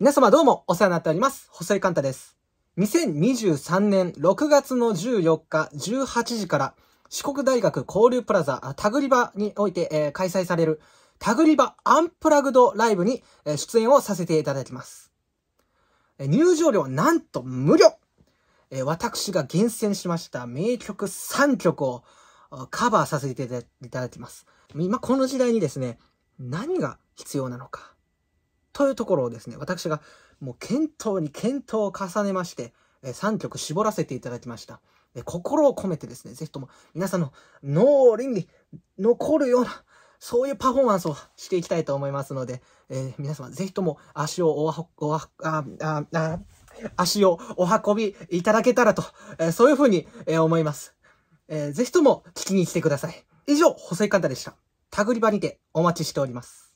皆様どうもお世話になっております。細井寛太です。2023年6月の14日18時から四国大学交流プラザタグリバにおいて、えー、開催されるタグリバアンプラグドライブに、えー、出演をさせていただきます。えー、入場料なんと無料え私が厳選しました名曲3曲をカバーさせていただきます。今この時代にですね、何が必要なのか。というところをですね、私がもう検討に検討を重ねまして、え3曲絞らせていただきました。え心を込めてですね、ぜひとも皆さんの脳裏に残るような、そういうパフォーマンスをしていきたいと思いますので、えー、皆様ぜひとも足をおおあ、あ、あ、足をお運びいただけたらと、えー、そういうふうに、えー、思います。えー、ぜひとも聞きに来てください。以上、細井方でした。たぐり場にてお待ちしております。